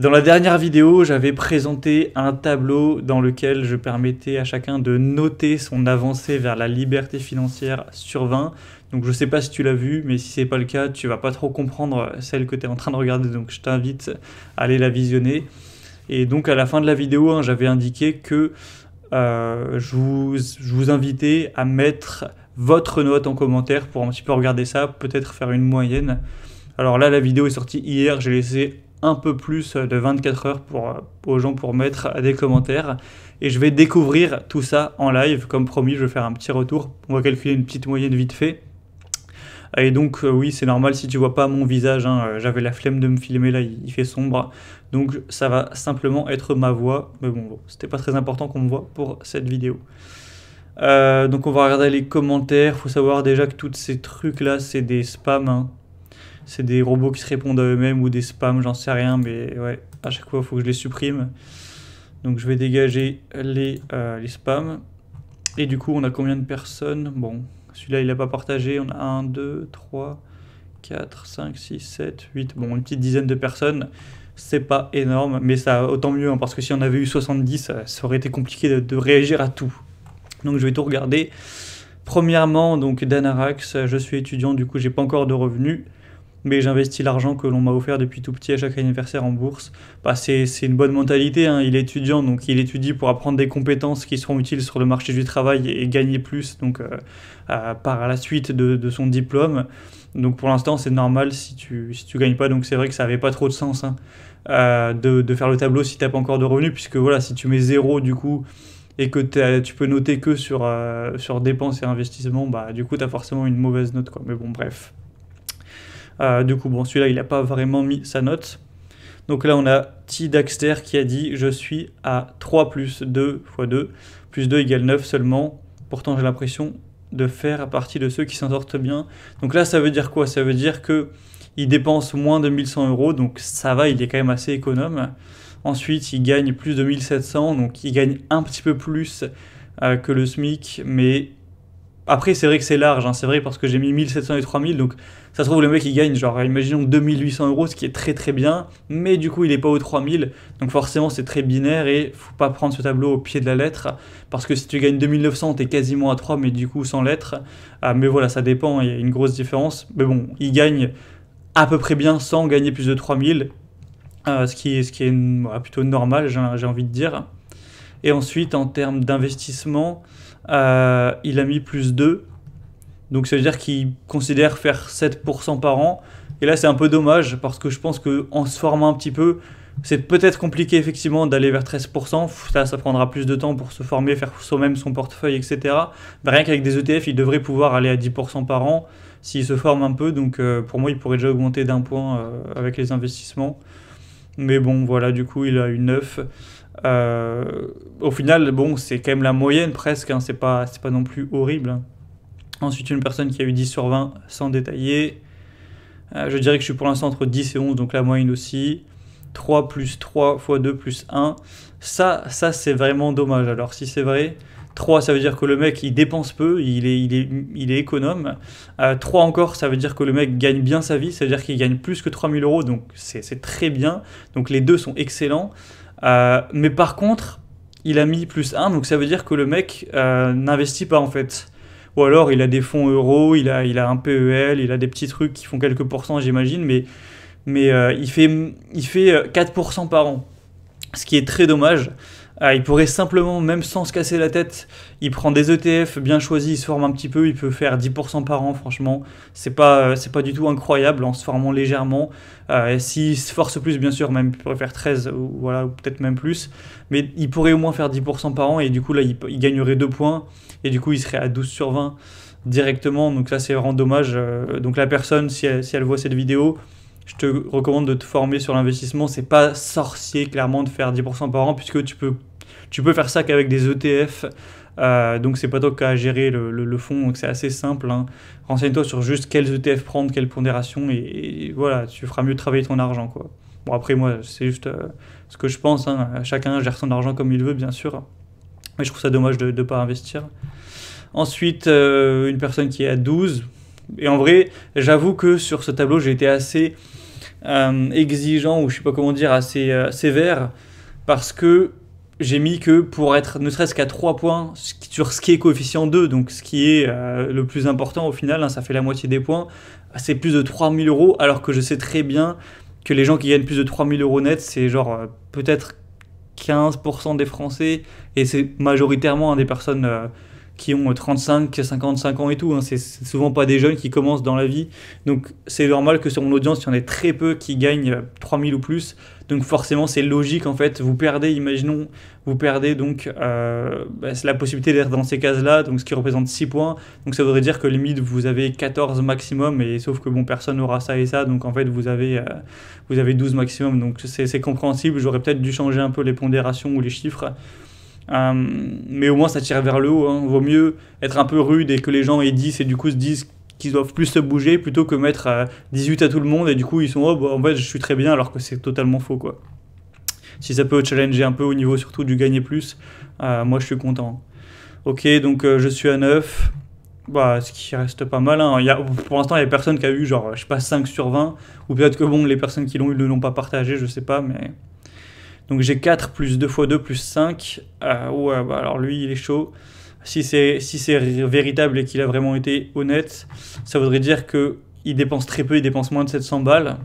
Dans la dernière vidéo, j'avais présenté un tableau dans lequel je permettais à chacun de noter son avancée vers la liberté financière sur 20. Donc je sais pas si tu l'as vu, mais si c'est pas le cas, tu vas pas trop comprendre celle que tu es en train de regarder, donc je t'invite à aller la visionner. Et donc à la fin de la vidéo, hein, j'avais indiqué que euh, je, vous, je vous invitais à mettre votre note en commentaire pour un petit peu regarder ça, peut-être faire une moyenne. Alors là, la vidéo est sortie hier, j'ai laissé un peu plus de 24 heures pour, aux gens pour mettre des commentaires. Et je vais découvrir tout ça en live. Comme promis, je vais faire un petit retour. On va calculer une petite moyenne vite fait. Et donc, euh, oui, c'est normal si tu vois pas mon visage. Hein, euh, j'avais la flemme de me filmer là, il, fait sombre. Donc, ça va simplement être ma voix. Mais bon, c'était pas très important qu'on me voit pour cette vidéo. Euh, donc, on va regarder les commentaires. Faut savoir déjà que tous ces trucs là, c'est des spams. Hein c'est des robots qui se répondent à eux-mêmes ou des spams, j'en sais rien, mais ouais, à chaque fois, il faut que je les supprime. Donc je vais dégager les, euh, les spams. Et du coup, on a combien de personnes Bon, celui-là, il n'a pas partagé. On a 1, 2, 3, 4, 5, 6, 7, 8. Bon, une petite dizaine de personnes. C'est pas énorme, mais ça autant mieux, hein, parce que si on avait eu 70, euh, ça aurait été compliqué de, de réagir à tout. Donc je vais tout regarder. Premièrement, donc Danarax, je suis étudiant, du coup j'ai pas encore de revenus mais j'investis l'argent que l'on m'a offert depuis tout petit à chaque anniversaire en bourse. Bah, c'est une bonne mentalité, hein. il est étudiant, donc il étudie pour apprendre des compétences qui seront utiles sur le marché du travail et gagner plus donc, euh, euh, par la suite de, son diplôme. Donc pour l'instant c'est normal si tu, si gagnes pas, donc c'est vrai que ça n'avait pas trop de sens hein, euh, de, faire le tableau si tu n'as pas encore de revenus, puisque voilà, si tu mets zéro du coup et que tu peux noter que sur, sur dépenses et investissements, bah, du coup, tu as forcément une mauvaise note. Quoi. Mais bon, bref. Euh, du coup, bon, celui-là, il n'a pas vraiment mis sa note. Donc là, on a T Daxter qui a dit Je suis à 3 plus 2 fois 2, plus 2 égale 9 seulement. Pourtant, j'ai l'impression de faire partie de ceux qui s'en sortent bien. Donc là, ça veut dire quoi Ça veut dire que il dépense moins de 1100 euros, donc ça va, il est quand même assez économe. Ensuite, il gagne plus de 1700, donc il gagne un petit peu plus euh, que le SMIC, mais après, c'est vrai que c'est large, hein. c'est vrai parce que j'ai mis 1700 et 3000, donc ça se trouve, le mec il gagne, genre, imaginons 2800 euros, ce qui est très très bien, mais du coup, il n'est pas aux 3000, donc forcément, c'est très binaire et faut pas prendre ce tableau au pied de la lettre parce que si tu gagnes 2900, es quasiment à 3, mais du coup, sans lettre. Ah, mais voilà, ça dépend, il y a une grosse différence, mais bon, il gagne à peu près bien sans gagner plus de 3000, euh, ce, qui est, qui est plutôt normal, j'ai envie de dire. Et ensuite, en termes d'investissement, euh, il a mis plus 2. Donc ça veut dire qu'il considère faire 7% par an. Et là c'est un peu dommage parce que je pense qu'en se formant un petit peu, c'est peut-être compliqué effectivement d'aller vers 13%. Ça, ça prendra plus de temps pour se former, faire soi-même son portefeuille, etc. rien qu'avec des ETF, il devrait pouvoir aller à 10% par an s'il se forme un peu. Donc euh, pour moi, il pourrait déjà augmenter d'un point euh, avec les investissements. Mais bon, voilà, du coup, il a eu 9. Euh, au final, bon, c'est quand même la moyenne presque, hein, c'est pas, non plus horrible. Hein. Ensuite, une personne qui a eu 10 sur 20 sans détailler. Euh, je dirais que je suis pour l'instant entre 10 et 11, donc la moyenne aussi. 3 plus 3 fois 2 plus 1. Ça, ça c'est vraiment dommage. Alors, si c'est vrai, 3, ça veut dire que le mec, il dépense peu, il est, économe. 3 euh, encore, ça veut dire que le mec gagne bien sa vie, ça veut dire qu'il gagne plus que 3000 euros, donc c'est très bien. Donc les deux sont excellents. Euh, mais par contre, il a mis plus 1, donc ça veut dire que le mec euh, n'investit pas en fait. Ou alors il a des fonds euros, il a, il a un PEL, il a des petits trucs qui font quelques pourcents j'imagine, mais, mais euh, il, fait, il fait 4% par an. Ce qui est très dommage. Ah, il pourrait simplement, même sans se casser la tête, il prend des ETF bien choisis, il se forme un petit peu, il peut faire 10% par an, franchement, c'est pas, euh, c'est pas du tout incroyable en se formant légèrement. Euh, s'il se force plus, bien sûr, même il pourrait faire 13 ou, voilà, ou peut-être même plus, mais il pourrait au moins faire 10% par an et du coup là il, gagnerait 2 points et du coup il serait à 12 sur 20 directement, donc ça c'est vraiment dommage. Euh, donc la personne, si elle voit cette vidéo, je te recommande de te former sur l'investissement. C'est pas sorcier clairement de faire 10% par an puisque tu peux, tu peux faire ça qu'avec des ETF. Euh, donc c'est pas toi qui as à gérer le, le, fonds, donc c'est assez simple. Hein. Renseigne-toi sur juste quels ETF prendre, quelle pondération, et, voilà, tu feras mieux travailler ton argent. Quoi. Bon après moi, c'est juste euh, ce que je pense, hein. chacun gère son argent comme il veut, bien sûr. Mais je trouve ça dommage de ne pas investir. Ensuite, euh, une personne qui est à 12, et en vrai, j'avoue que sur ce tableau, j'ai été assez euh, exigeant, ou je sais pas comment dire, assez euh, sévère, parce que j'ai mis que pour être ne serait-ce qu'à 3 points sur ce qui est coefficient 2, donc ce qui est euh, le plus important au final, hein, ça fait la moitié des points, c'est plus de 3000 euros, alors que je sais très bien que les gens qui gagnent plus de 3000 euros net, c'est genre peut-être 15% des Français, et c'est majoritairement hein, des personnes qui ont 35, 55 ans et tout. Hein. C'est souvent pas des jeunes qui commencent dans la vie. Donc c'est normal que sur mon audience, il y en ait très peu qui gagnent 3000 ou plus. Donc forcément, c'est logique en fait. Vous perdez, imaginons, vous perdez donc euh, bah, la possibilité d'être dans ces cases-là, donc ce qui représente 6 points. Donc ça voudrait dire que limite vous avez 14 maximum, et sauf que bon, personne n'aura ça et ça. Donc en fait, vous avez, euh, vous avez 12 maximum. Donc c'est compréhensible. J'aurais peut-être dû changer un peu les pondérations ou les chiffres. Euh, mais au moins ça tire vers le haut. Hein. Vaut mieux être un peu rude et que les gens aient 10 et du coup se disent qu'ils doivent plus se bouger plutôt que mettre 18 euh, à tout le monde et du coup ils sont oh bah, en fait je suis très bien alors que c'est totalement faux quoi. Si ça peut challenger un peu au niveau surtout du gagner plus, euh, moi je suis content. Ok donc je suis à 9. Bah, ce qui reste pas mal. Hein. pour l'instant, il n'y a personne qui a eu, genre, je sais pas, 5 sur 20. Ou peut-être que, bon, les personnes qui l'ont eu ne l'ont pas partagé, je sais pas, mais donc j'ai 4 plus 2 fois 2 plus 5. Euh, ouais, bah, alors lui, il est chaud. Si c'est si véritable et qu'il a vraiment été honnête, ça voudrait dire qu'il dépense très peu, il dépense moins de 700 balles.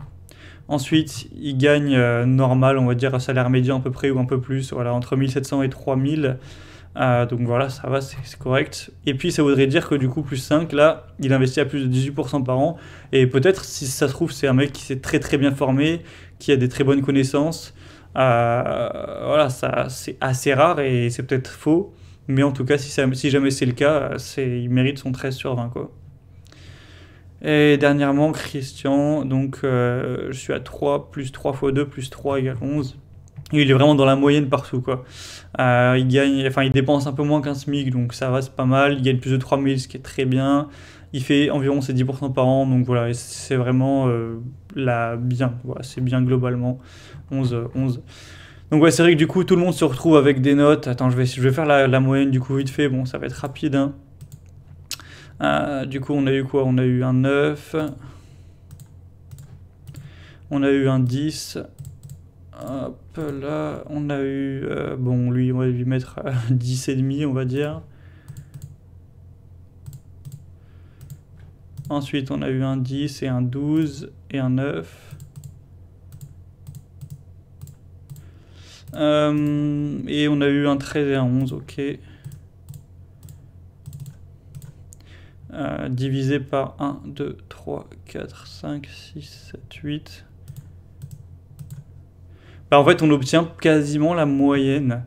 Ensuite, il gagne euh, normal, on va dire un salaire médian à peu près ou un peu plus, voilà, entre 1700 et 3000. Euh, donc voilà, ça va, c'est correct. Et puis ça voudrait dire que du coup, plus 5, là, il investit à plus de 18% par an. Et peut-être, si ça se trouve, c'est un mec qui s'est très très bien formé, qui a des très bonnes connaissances, euh, voilà, ça, c'est assez rare et c'est peut-être faux, mais en tout cas, si, jamais c'est le cas, c'est, il mérite son 13 sur 20, quoi. Et dernièrement, Christian, donc euh, je suis à 3, plus 3 fois 2, plus 3 égale 11. il est vraiment dans la moyenne partout, quoi. Euh, il gagne, enfin, il dépense un peu moins qu'un SMIC, donc ça va, c'est pas mal. Il gagne plus de 3000, ce qui est très bien. Il fait environ ses 10% par an, donc voilà, c'est vraiment euh, la bien, c'est bien globalement 11, 11. Euh, donc ouais, c'est vrai que du coup, tout le monde se retrouve avec des notes. Attends, je vais, je vais faire la, moyenne du coup vite fait, bon, ça va être rapide. Hein. Ah, du coup, on a eu quoi On a eu un 9, on a eu un 10, hop là, on a eu, euh, bon, lui, on va lui mettre 10,5 on va dire. Ensuite, on a eu un 10 et un 12 et un 9. Euh, et on a eu un 13 et un 11, ok. Euh, divisé par 1, 2, 3, 4, 5, 6, 7, 8. en fait, on obtient quasiment la moyenne.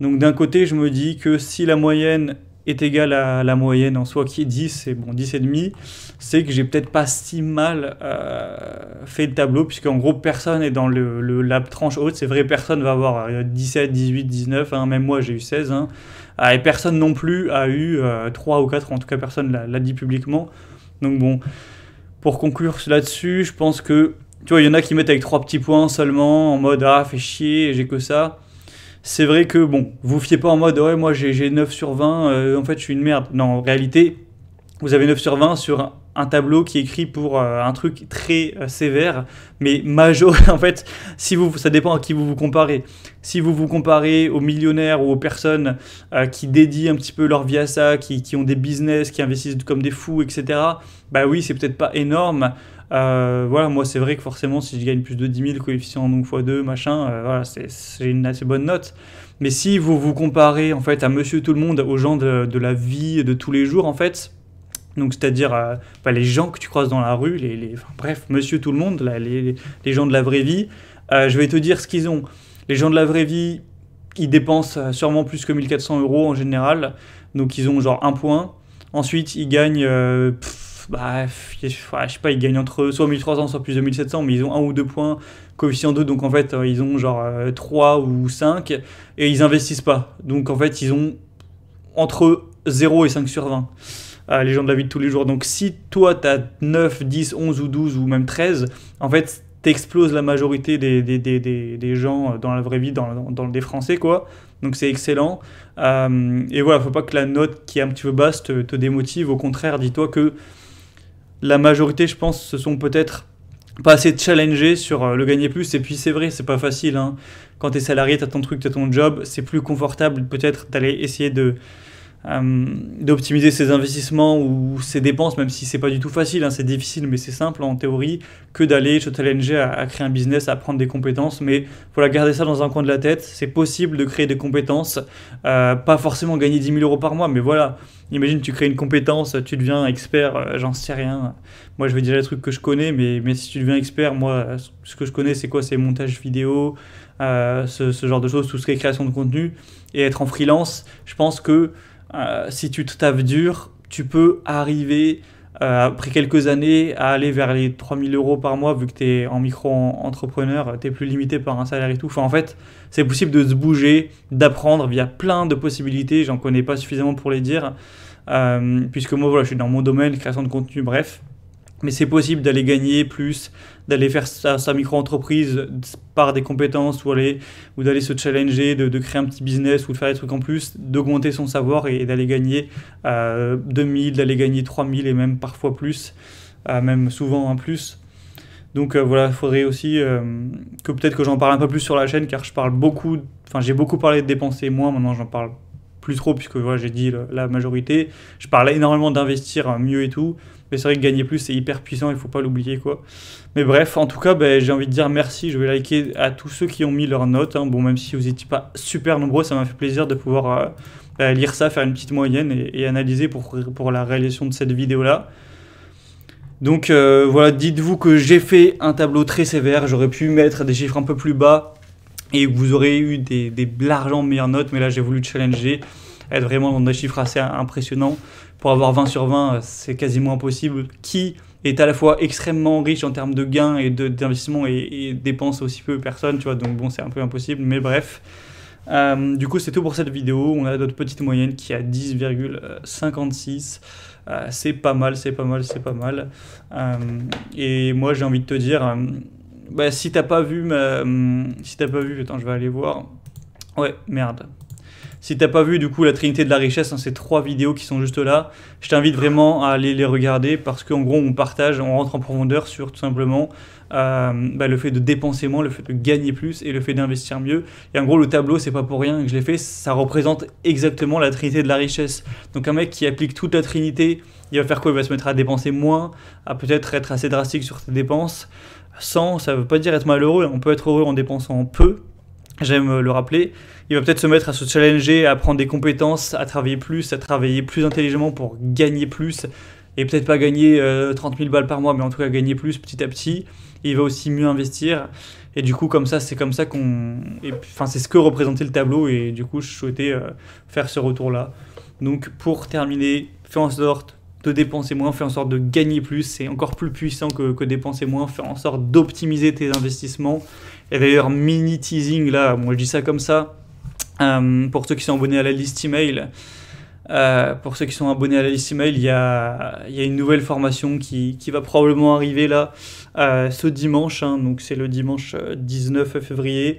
Donc d'un côté, je me dis que si la moyenne est égal à la moyenne en soi qui est 10, et bon, 10 et demi, c'est que j'ai peut-être pas si mal euh, fait le tableau, puisque en gros, personne est dans le, la tranche haute. C'est vrai, personne va avoir 17, 18, 19, hein, même moi j'ai eu 16, hein, ah, et personne non plus a eu euh, trois 3 ou 4, en tout cas personne l'a dit publiquement. Donc bon, pour conclure là-dessus, je pense que, tu vois, il y en a qui mettent avec trois petits points seulement, en mode, ah, fait chier, j'ai que ça c'est vrai que, bon, vous fiez pas en mode, ouais, moi j'ai 9 sur 20, euh, en fait je suis une merde. Non, en réalité, vous avez 9 sur 20 sur un tableau qui est écrit pour euh, un truc très euh, sévère, mais majeur. en fait, si vous, ça dépend à qui vous vous comparez. Si vous vous comparez aux millionnaires ou aux personnes qui dédient un petit peu leur vie à ça, qui, qui, ont des business, qui investissent comme des fous, etc., bah oui, c'est peut-être pas énorme. Euh, voilà, moi, c'est vrai que forcément, si je gagne plus de 10 000 coefficients donc x2, machin, euh, voilà, c'est une assez bonne note. Mais si vous vous comparez en fait à monsieur tout le monde, aux gens de, la vie de tous les jours, en fait, donc c'est-à-dire euh, bah, les gens que tu croises dans la rue, les, les bref, monsieur tout le monde, là, les, gens de la vraie vie, je vais te dire ce qu'ils ont. Les gens de la vraie vie, ils dépensent sûrement plus que 1400 euros en général, donc ils ont genre un point. Ensuite, ils gagnent bah, je sais pas, ils gagnent entre soit 1300, soit plus de 1700, mais ils ont un ou deux points coefficient 2, donc en fait, euh, ils ont genre 3 euh, ou 5, et ils investissent pas. Donc en fait, ils ont entre 0 et 5 sur 20. Euh, les gens de la vie de tous les jours. Donc si toi, tu as 9, 10, 11 ou 12 ou même 13, en fait, t'exploses la majorité des, des, gens dans la vraie vie, dans, des Français, quoi. Donc c'est excellent. et voilà, faut pas que la note qui est un petit peu basse te démotive. Au contraire, dis-toi que la majorité, je pense, se sont peut-être pas assez challengés sur euh, le gagner plus. Et puis c'est vrai, c'est pas facile. Hein. Quand t'es salarié, t'as ton truc, t'as ton job, c'est plus confortable peut-être d'aller essayer de euh, d'optimiser ses investissements ou ses dépenses, même si c'est pas du tout facile, hein, c'est difficile mais c'est simple en théorie, que d'aller se challenger à, créer un business, à prendre des compétences. Mais voilà, garder ça dans un coin de la tête, c'est possible de créer des compétences, euh, pas forcément gagner 10 000 euros par mois, mais voilà, imagine tu crées une compétence, tu deviens expert, euh, j'en sais rien. Moi je vais dire les trucs que je connais, mais, mais si tu deviens expert, moi ce que je connais c'est quoi C'est montage vidéo, ce, ce genre de choses, tout ce qui est création de contenu, et être en freelance, je pense que... Euh, si tu te taffes dur, tu peux arriver euh, après quelques années à aller vers les 3000 euros par mois, vu que tu es en micro-entrepreneur, tu es plus limité par un salaire et tout. Enfin, en fait, c'est possible de se bouger, d'apprendre via plein de possibilités. J'en connais pas suffisamment pour les dire, euh, puisque moi, voilà, je suis dans mon domaine, création de contenu, bref. Mais c'est possible d'aller gagner plus, d'aller faire sa, micro-entreprise par des compétences ou, aller, ou d'aller se challenger, de, créer un petit business ou de faire des trucs en plus, d'augmenter son savoir et, d'aller gagner 2000, euh, d'aller gagner 3000 et même parfois plus, euh, même souvent un plus. Donc euh, voilà, il faudrait aussi que peut-être que j'en parle un peu plus sur la chaîne car je parle beaucoup, enfin j'ai beaucoup parlé de dépenser moi, maintenant j'en parle trop, puisque j'ai dit la majorité. Je parlais énormément d'investir hein, mieux et tout. Mais c'est vrai que gagner plus, c'est hyper puissant, il faut pas l'oublier quoi. Mais bref, en tout cas, ben, j'ai envie de dire merci. Je vais liker à tous ceux qui ont mis leurs notes. Hein. Bon, même si vous n'étiez pas super nombreux, ça m'a fait plaisir de pouvoir euh, ben, lire ça, faire une petite moyenne et, analyser pour, pour la réalisation de cette vidéo-là. Donc euh, voilà, dites-vous que j'ai fait un tableau très sévère. J'aurais pu mettre des chiffres un peu plus bas et vous aurez eu des, des largement meilleures notes, mais là j'ai voulu challenger, être vraiment dans des chiffres assez impressionnants. Pour avoir 20 sur 20, c'est quasiment impossible. Qui est à la fois extrêmement riche en termes de gains et d'investissement et, dépense aussi peu personne, tu vois, donc bon, c'est un peu impossible, mais bref. Euh, du coup, c'est tout pour cette vidéo. On a notre petite moyenne qui est à 10,56. Euh, c'est pas mal, c'est pas mal, c'est pas mal. Euh, et moi, j'ai envie de te dire bah, si t'as pas vu hum, Si t'as pas vu... Attends, je vais aller voir. Ouais, merde. Si t'as pas vu du coup la Trinité de la Richesse, hein, ces trois vidéos qui sont juste là, je t'invite vraiment à aller les regarder parce qu'en gros on partage, on rentre en profondeur sur tout simplement euh, bah, le fait de dépenser moins, le fait de gagner plus et le fait d'investir mieux. Et en gros le tableau c'est pas pour rien que je l'ai fait, ça représente exactement la Trinité de la Richesse. Donc un mec qui applique toute la Trinité, il va faire quoi Il va se mettre à dépenser moins, à peut-être être assez drastique sur ses dépenses. 100, ça ne veut pas dire être malheureux, on peut être heureux en dépensant peu, j'aime le rappeler. Il va peut-être se mettre à se challenger, à prendre des compétences, à travailler plus, à travailler plus intelligemment pour gagner plus, et peut-être pas gagner 30 euh, 000 balles par mois, mais en tout cas gagner plus petit à petit. il va aussi mieux investir. Et du coup, comme ça, c'est comme ça qu'on. Enfin, c'est ce que représentait le tableau, et du coup, je souhaitais euh, faire ce retour-là. Donc, pour terminer, fais en de dépenser moins, fait en sorte de gagner plus. C'est encore plus puissant que, que dépenser moins, faire en sorte d'optimiser tes investissements. Et d'ailleurs, mini teasing, là, moi je dis ça comme ça, euh, pour ceux qui sont abonnés à la liste email. Euh, pour ceux qui sont abonnés à la liste email, il y a, il y a une nouvelle formation qui, qui, va probablement arriver là euh, ce dimanche. Hein. donc c'est le dimanche 19 février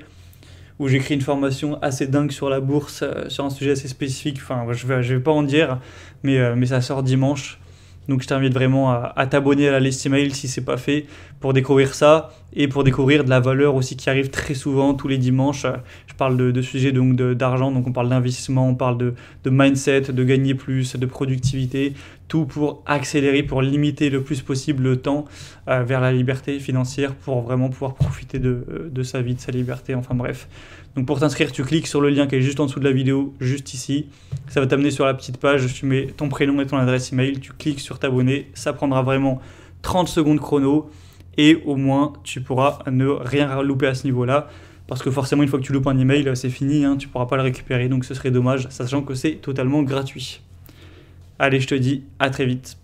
où j'écris une formation assez dingue sur la bourse, euh, sur un sujet assez spécifique. Enfin, je ne vais, pas en dire, mais, euh, mais ça sort dimanche. Donc je t'invite vraiment à, t'abonner à la liste email si n'est pas fait pour découvrir ça et pour découvrir de la valeur aussi qui arrive très souvent tous les dimanches. Je parle de, sujets donc d'argent, donc on parle d'investissement, on parle de, mindset, de gagner plus, de productivité, tout pour accélérer, pour limiter le plus possible le temps euh, vers la liberté financière pour vraiment pouvoir profiter euh, de, sa vie, de sa liberté, enfin bref. Donc pour t'inscrire, tu cliques sur le lien qui est juste en dessous de la vidéo, juste ici. Ça va t'amener sur la petite page, tu mets ton prénom et ton adresse email, tu cliques sur t'abonner, ça prendra vraiment 30 secondes chrono et au moins tu pourras ne rien louper à ce niveau-là. Parce que forcément, une fois que tu loupes un email, euh, c'est fini, hein, tu ne pourras pas le récupérer, donc ce serait dommage, sachant que c'est totalement gratuit. Allez, je te dis à très vite.